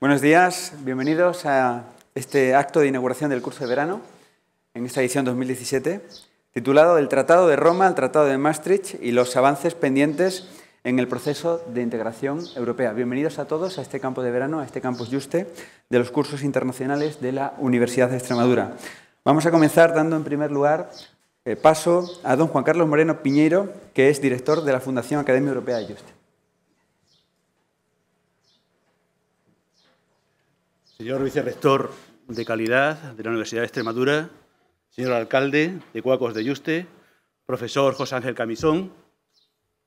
Buenos días, bienvenidos a este acto de inauguración del curso de verano en esta edición 2017, titulado El Tratado de Roma al Tratado de Maastricht y los avances pendientes en el proceso de integración europea. Bienvenidos a todos a este campo de verano, a este campus Juste de los cursos internacionales de la Universidad de Extremadura. Vamos a comenzar dando en primer lugar eh, paso a don Juan Carlos Moreno Piñeiro, que es director de la Fundación Academia Europea de Juste. señor vicerrector de calidad de la Universidad de Extremadura, señor alcalde de Cuacos de Yuste, profesor José Ángel Camisón,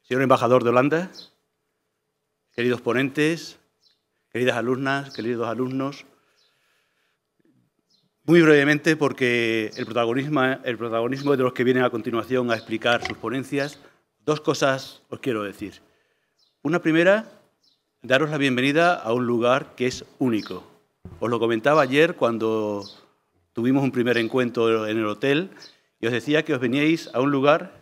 señor embajador de Holanda, queridos ponentes, queridas alumnas, queridos alumnos. Muy brevemente, porque el protagonismo, el protagonismo de los que vienen a continuación a explicar sus ponencias, dos cosas os quiero decir. Una primera, daros la bienvenida a un lugar que es único, os lo comentaba ayer cuando tuvimos un primer encuentro en el hotel y os decía que os veníais a un lugar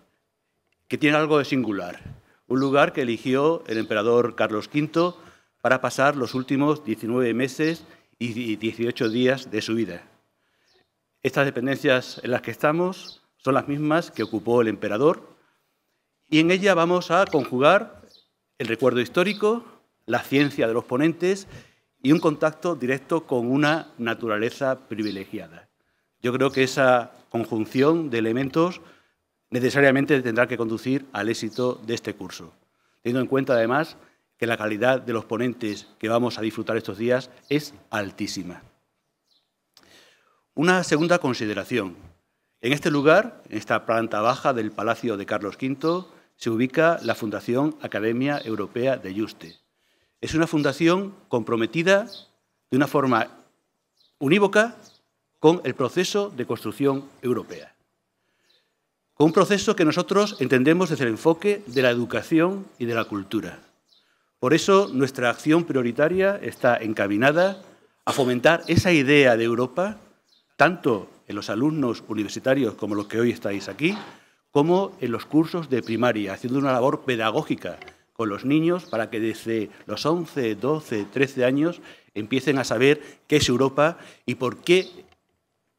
que tiene algo de singular, un lugar que eligió el emperador Carlos V para pasar los últimos 19 meses y 18 días de su vida. Estas dependencias en las que estamos son las mismas que ocupó el emperador y en ella vamos a conjugar el recuerdo histórico, la ciencia de los ponentes y un contacto directo con una naturaleza privilegiada. Yo creo que esa conjunción de elementos necesariamente tendrá que conducir al éxito de este curso, teniendo en cuenta además que la calidad de los ponentes que vamos a disfrutar estos días es altísima. Una segunda consideración. En este lugar, en esta planta baja del Palacio de Carlos V, se ubica la Fundación Academia Europea de Juste, es una fundación comprometida de una forma unívoca con el proceso de construcción europea. Con un proceso que nosotros entendemos desde el enfoque de la educación y de la cultura. Por eso nuestra acción prioritaria está encaminada a fomentar esa idea de Europa, tanto en los alumnos universitarios como los que hoy estáis aquí, como en los cursos de primaria, haciendo una labor pedagógica con los niños para que desde los 11, 12, 13 años empiecen a saber qué es Europa y por qué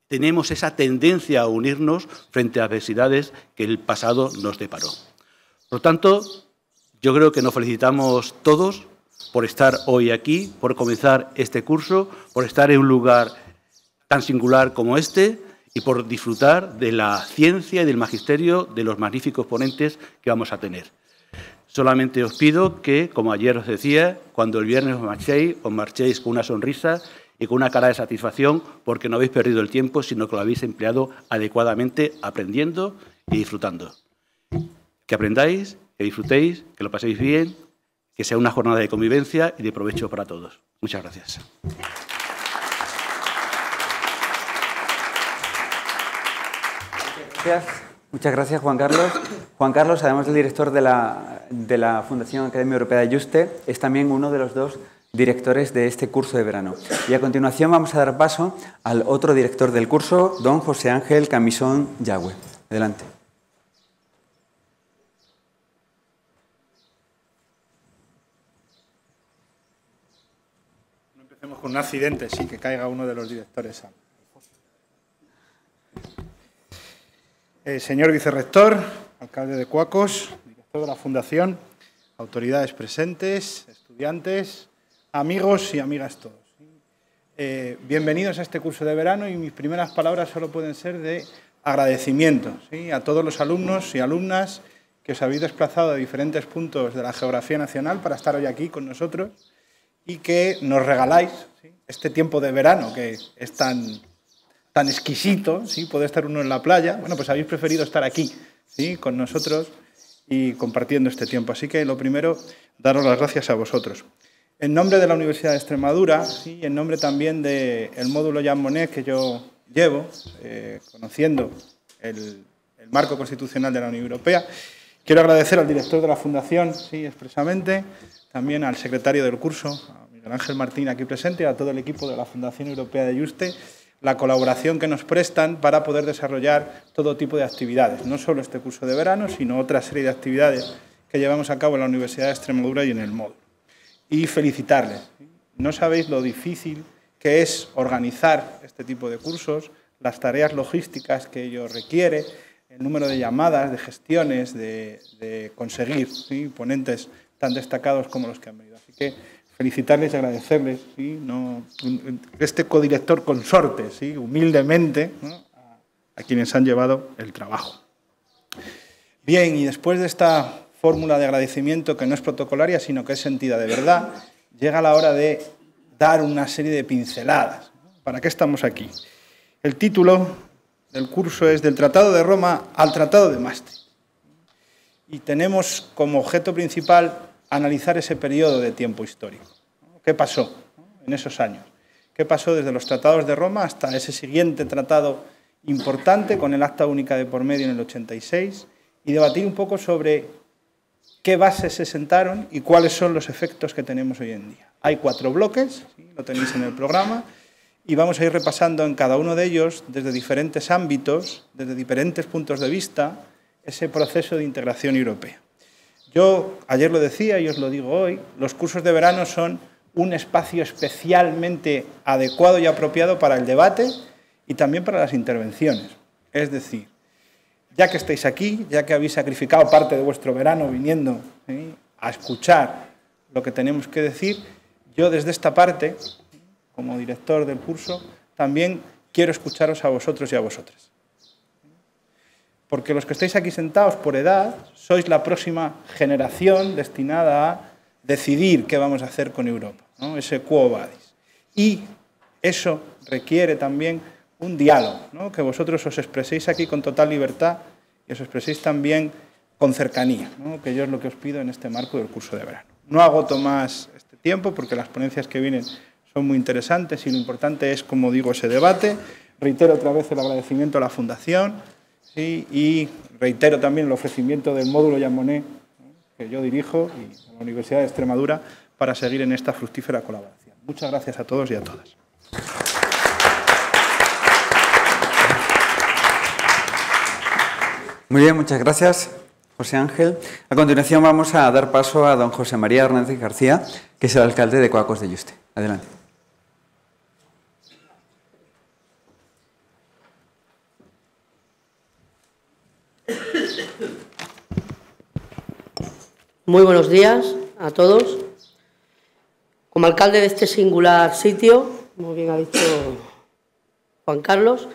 tenemos esa tendencia a unirnos frente a adversidades que el pasado nos deparó. Por lo tanto, yo creo que nos felicitamos todos por estar hoy aquí, por comenzar este curso, por estar en un lugar tan singular como este y por disfrutar de la ciencia y del magisterio de los magníficos ponentes que vamos a tener. Solamente os pido que, como ayer os decía, cuando el viernes os marchéis, os marchéis con una sonrisa y con una cara de satisfacción porque no habéis perdido el tiempo, sino que lo habéis empleado adecuadamente aprendiendo y disfrutando. Que aprendáis, que disfrutéis, que lo paséis bien, que sea una jornada de convivencia y de provecho para todos. Muchas gracias. Gracias. Muchas gracias, Juan Carlos. Juan Carlos, además del director de la, Fundación Academia Europea de Juste, es también uno de los dos directores de este curso de verano. Y a continuación vamos a dar paso al otro director del curso, don José Ángel Camisón Yagüe. Adelante. No empecemos con un accidente, sí, que caiga uno de los directores. Eh, señor vicerrector, alcalde de Cuacos, director de la Fundación, autoridades presentes, estudiantes, amigos y amigas todos. Eh, bienvenidos a este curso de verano y mis primeras palabras solo pueden ser de agradecimiento a todos los alumnos y alumnas que os habéis desplazado a diferentes puntos de la geografía nacional para estar hoy aquí con nosotros y que nos regaláis este tiempo de verano que es tan tan exquisito, ¿sí? Puede estar uno en la playa. Bueno, pues habéis preferido estar aquí, Con nosotros y compartiendo este tiempo. Así que lo primero, daros las gracias a vosotros. En nombre de la Universidad de Extremadura y en nombre también del módulo Jean Monnet que yo llevo, eh, conociendo el, marco constitucional de la Unión Europea, quiero agradecer al director de la Fundación, sí, expresamente, también al secretario del curso, a Miguel Ángel Martín aquí presente, a todo el equipo de la Fundación Europea de Juste la colaboración que nos prestan para poder desarrollar todo tipo de actividades, no solo este curso de verano, sino otra serie de actividades que llevamos a cabo en la Universidad de Extremadura y en el módulo. Y felicitarles. No sabéis lo difícil que es organizar este tipo de cursos, las tareas logísticas que ello requiere, el número de llamadas, de gestiones, de, conseguir ponentes tan destacados como los que han venido. Así que felicitarles y agradecerles ¿sí? este codirector consorte, ¿sí? humildemente, a quienes han llevado el trabajo. Bien, y después de esta fórmula de agradecimiento que no es protocolaria, sino que es sentida de verdad, llega la hora de dar una serie de pinceladas. ¿Para qué estamos aquí? El título del curso es Del Tratado de Roma al Tratado de Maastricht. Y tenemos como objeto principal analizar ese periodo de tiempo histórico. ¿Qué pasó en esos años? ¿Qué pasó desde los tratados de Roma hasta ese siguiente tratado importante con el Acta Única de por medio en el 86? Y debatir un poco sobre qué bases se sentaron y cuáles son los efectos que tenemos hoy en día. Hay cuatro bloques, lo tenéis en el programa, y vamos a ir repasando en cada uno de ellos, desde diferentes ámbitos, desde diferentes puntos de vista, ese proceso de integración europea. Yo ayer lo decía y os lo digo hoy, los cursos de verano son un espacio especialmente adecuado y apropiado para el debate y también para las intervenciones. Es decir, ya que estáis aquí, ya que habéis sacrificado parte de vuestro verano viniendo ¿eh? a escuchar lo que tenemos que decir, yo desde esta parte, como director del curso, también quiero escucharos a vosotros y a vosotras porque los que estáis aquí sentados por edad sois la próxima generación destinada a decidir qué vamos a hacer con Europa, ese quo vadis. Y eso requiere también un diálogo, que vosotros os expreséis aquí con total libertad y os expreséis también con cercanía, que yo es lo que os pido en este marco del curso de verano. No agoto más este tiempo porque las ponencias que vienen son muy interesantes y lo importante es, como digo, ese debate. Reitero otra vez el agradecimiento a la Fundación, Sí, y reitero también el ofrecimiento del módulo Yamoné que yo dirijo y la Universidad de Extremadura para seguir en esta fructífera colaboración. Muchas gracias a todos y a todas. Muy bien, muchas gracias, José Ángel. A continuación vamos a dar paso a don José María Hernández García, que es el alcalde de Coacos de Yuste. Adelante. Muy buenos días a todos. Como alcalde de este singular sitio, muy bien ha dicho Juan Carlos,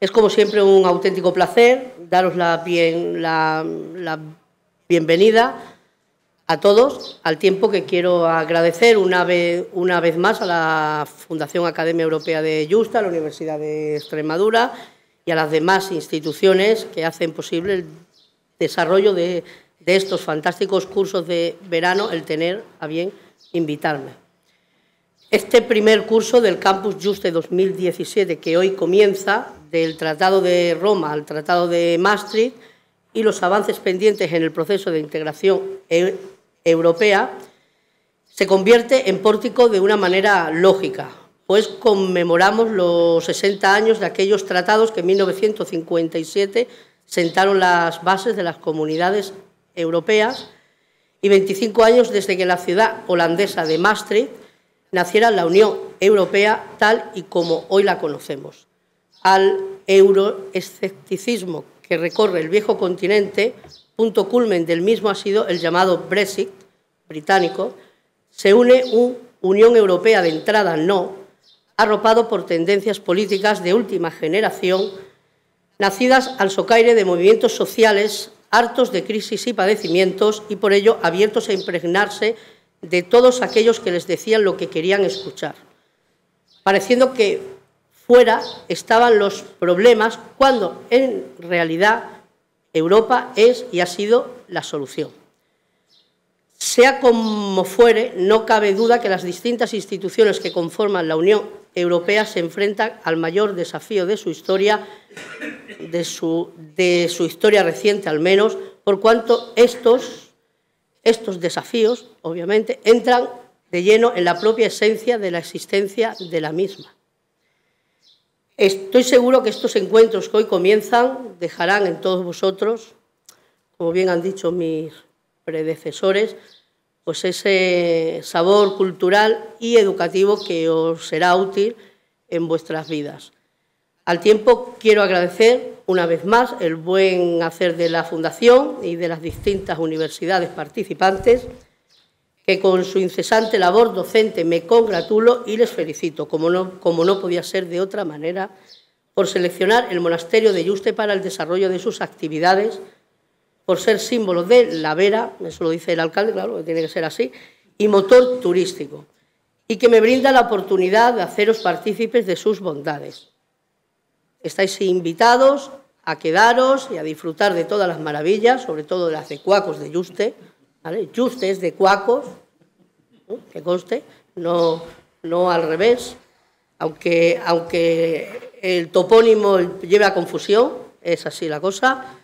es como siempre un auténtico placer daros la, bien, la, bienvenida a todos, al tiempo que quiero agradecer una vez, una vez más a la Fundación Academia Europea de Justa, a la Universidad de Extremadura y a las demás instituciones que hacen posible el desarrollo de, estos fantásticos cursos de verano el tener a bien invitarme. Este primer curso del Campus Juste 2017, que hoy comienza, del Tratado de Roma al Tratado de Maastricht y los avances pendientes en el proceso de integración e, europea, se convierte en pórtico de una manera lógica, pues conmemoramos los 60 años de aquellos tratados que en 1957 sentaron las bases de las comunidades europeas y 25 años desde que la ciudad holandesa de Maastricht naciera la Unión Europea tal y como hoy la conocemos. Al euroescepticismo que recorre el viejo continente, punto culmen del mismo ha sido el llamado Brexit británico, se une un Unión Europea de entrada no, arropado por tendencias políticas de última generación nacidas al socaire de movimientos sociales hartos de crisis y padecimientos y por ello abiertos a impregnarse de todos aquellos que les decían lo que querían escuchar, pareciendo que fuera estaban los problemas cuando en realidad Europa es y ha sido la solución. Sea como fuere, no cabe duda que las distintas instituciones que conforman la Unión europea se enfrenta al mayor desafío de su historia, de su, de su historia reciente al menos, por cuanto estos, estos desafíos, obviamente, entran de lleno en la propia esencia de la existencia de la misma. Estoy seguro que estos encuentros que hoy comienzan dejarán en todos vosotros, como bien han dicho mis predecesores, pues ese sabor cultural y educativo que os será útil en vuestras vidas. Al tiempo quiero agradecer una vez más el buen hacer de la Fundación y de las distintas universidades participantes, que con su incesante labor docente me congratulo y les felicito, como no, como no podía ser de otra manera, por seleccionar el monasterio de Yuste para el desarrollo de sus actividades por ser símbolo de la vera, eso lo dice el alcalde, claro, que tiene que ser así, y motor turístico, y que me brinda la oportunidad de haceros partícipes de sus bondades. Estáis invitados a quedaros y a disfrutar de todas las maravillas, sobre todo de las de Cuacos de Yuste, ¿vale? Yuste es de Cuacos, que conste, no, no al revés, aunque, aunque el topónimo lleve a confusión, es así la cosa,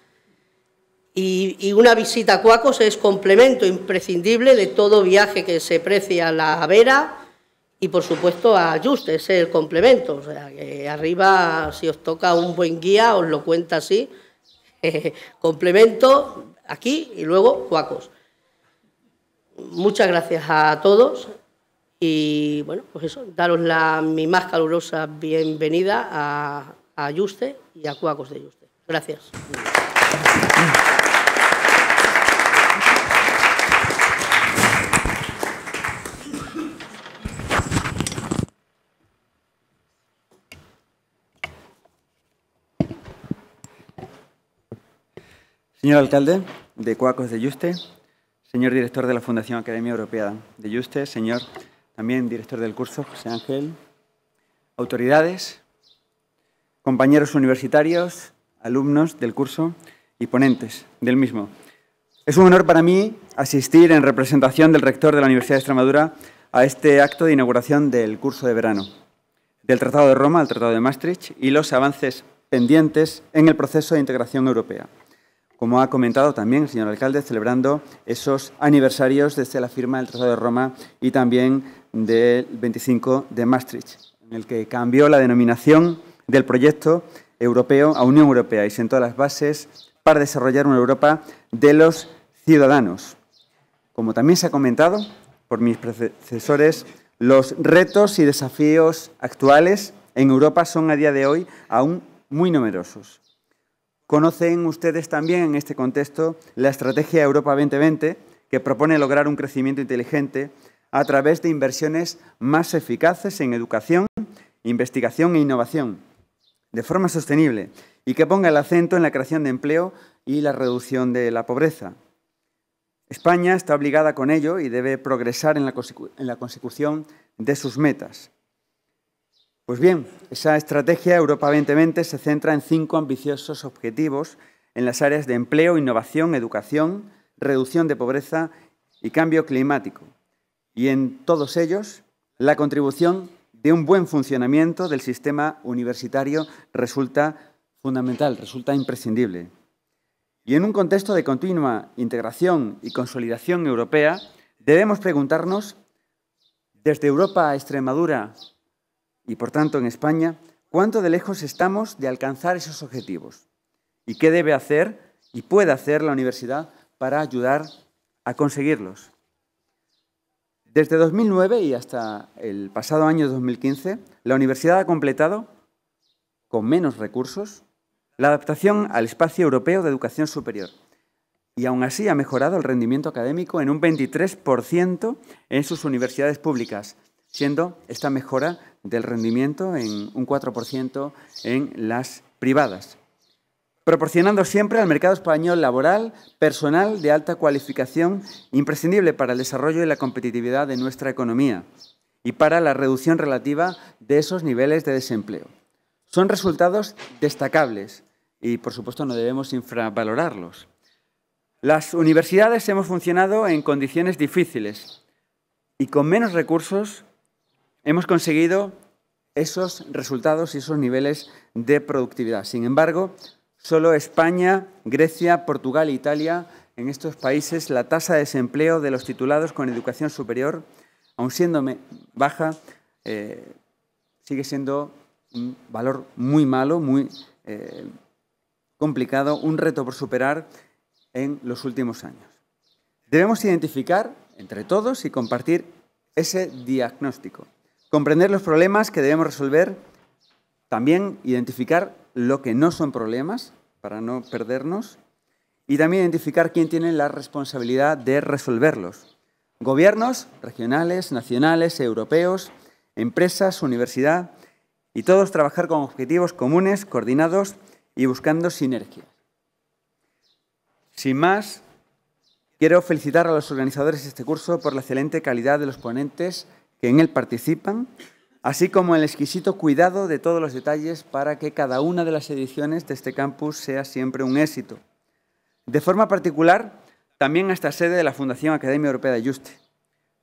y, una visita a Cuacos es complemento imprescindible de todo viaje que se precie a la Vera y, por supuesto, a ayuste es el complemento. O sea, arriba, si os toca un buen guía, os lo cuenta así. complemento aquí y luego Cuacos. Muchas gracias a todos y, bueno, pues eso, daros la, mi más calurosa bienvenida a, a y a Cuacos de Juste. Gracias. Señor alcalde de Cuacos de Yuste, señor director de la Fundación Academia Europea de Yuste, señor también director del curso José Ángel, autoridades, compañeros universitarios, alumnos del curso y ponentes del mismo. Es un honor para mí asistir en representación del rector de la Universidad de Extremadura a este acto de inauguración del curso de verano, del Tratado de Roma al Tratado de Maastricht y los avances pendientes en el proceso de integración europea como ha comentado también el señor alcalde, celebrando esos aniversarios desde la firma del Tratado de Roma y también del 25 de Maastricht, en el que cambió la denominación del proyecto europeo a Unión Europea y sentó las bases para desarrollar una Europa de los ciudadanos. Como también se ha comentado por mis predecesores, los retos y desafíos actuales en Europa son a día de hoy aún muy numerosos. Conocen ustedes también en este contexto la Estrategia Europa 2020, que propone lograr un crecimiento inteligente a través de inversiones más eficaces en educación, investigación e innovación, de forma sostenible, y que ponga el acento en la creación de empleo y la reducción de la pobreza. España está obligada con ello y debe progresar en la, consecución de sus metas. Pues bien, esa estrategia Europa 2020 se centra en cinco ambiciosos objetivos en las áreas de empleo, innovación, educación, reducción de pobreza y cambio climático. Y en todos ellos, la contribución de un buen funcionamiento del sistema universitario resulta fundamental, resulta imprescindible. Y en un contexto de continua integración y consolidación europea, debemos preguntarnos, desde Europa a Extremadura, y por tanto en España, cuánto de lejos estamos de alcanzar esos objetivos y qué debe hacer y puede hacer la universidad para ayudar a conseguirlos. Desde 2009 y hasta el pasado año 2015, la universidad ha completado, con menos recursos, la adaptación al espacio europeo de educación superior. Y aún así ha mejorado el rendimiento académico en un 23% en sus universidades públicas, siendo esta mejora del rendimiento en un 4% en las privadas, proporcionando siempre al mercado español laboral personal de alta cualificación imprescindible para el desarrollo y la competitividad de nuestra economía y para la reducción relativa de esos niveles de desempleo. Son resultados destacables y, por supuesto, no debemos infravalorarlos. Las universidades hemos funcionado en condiciones difíciles y con menos recursos hemos conseguido esos resultados y esos niveles de productividad. Sin embargo, solo España, Grecia, Portugal e Italia, en estos países la tasa de desempleo de los titulados con educación superior, aun siendo baja, eh, sigue siendo un valor muy malo, muy eh, complicado, un reto por superar en los últimos años. Debemos identificar entre todos y compartir ese diagnóstico. Comprender los problemas que debemos resolver, también identificar lo que no son problemas para no perdernos y también identificar quién tiene la responsabilidad de resolverlos. Gobiernos regionales, nacionales, europeos, empresas, universidad y todos trabajar con objetivos comunes, coordinados y buscando sinergia. Sin más, quiero felicitar a los organizadores de este curso por la excelente calidad de los ponentes que en él participan, así como el exquisito cuidado de todos los detalles para que cada una de las ediciones de este campus sea siempre un éxito. De forma particular, también a esta sede de la Fundación Academia Europea de Ayuste,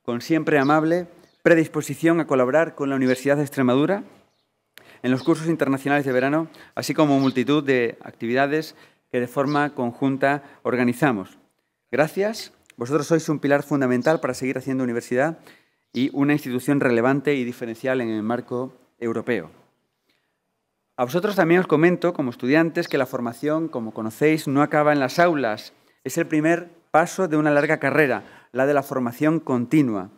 con siempre amable predisposición a colaborar con la Universidad de Extremadura en los cursos internacionales de verano, así como multitud de actividades que de forma conjunta organizamos. Gracias. Vosotros sois un pilar fundamental para seguir haciendo universidad y una institución relevante y diferencial en el marco europeo. A vosotros también os comento, como estudiantes, que la formación, como conocéis, no acaba en las aulas. Es el primer paso de una larga carrera, la de la formación continua.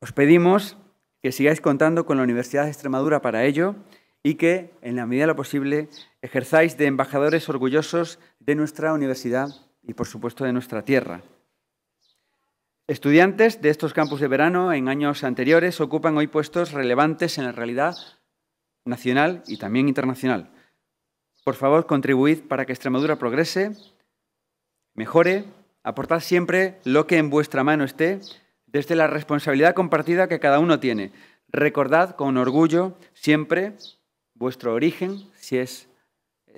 Os pedimos que sigáis contando con la Universidad de Extremadura para ello y que, en la medida de lo posible, ejerzáis de embajadores orgullosos de nuestra universidad y, por supuesto, de nuestra tierra. Estudiantes de estos campus de verano en años anteriores ocupan hoy puestos relevantes en la realidad nacional y también internacional. Por favor, contribuid para que Extremadura progrese, mejore, aportad siempre lo que en vuestra mano esté desde la responsabilidad compartida que cada uno tiene. Recordad con orgullo siempre vuestro origen, si es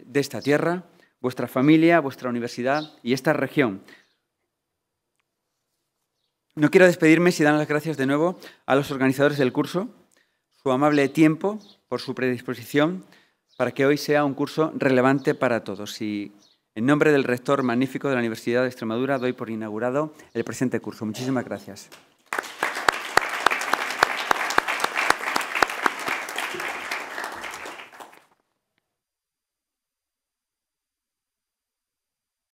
de esta tierra, vuestra familia, vuestra universidad y esta región. No quiero despedirme si dan las gracias de nuevo a los organizadores del curso, su amable tiempo, por su predisposición, para que hoy sea un curso relevante para todos. Y en nombre del rector magnífico de la Universidad de Extremadura doy por inaugurado el presente curso. Muchísimas gracias.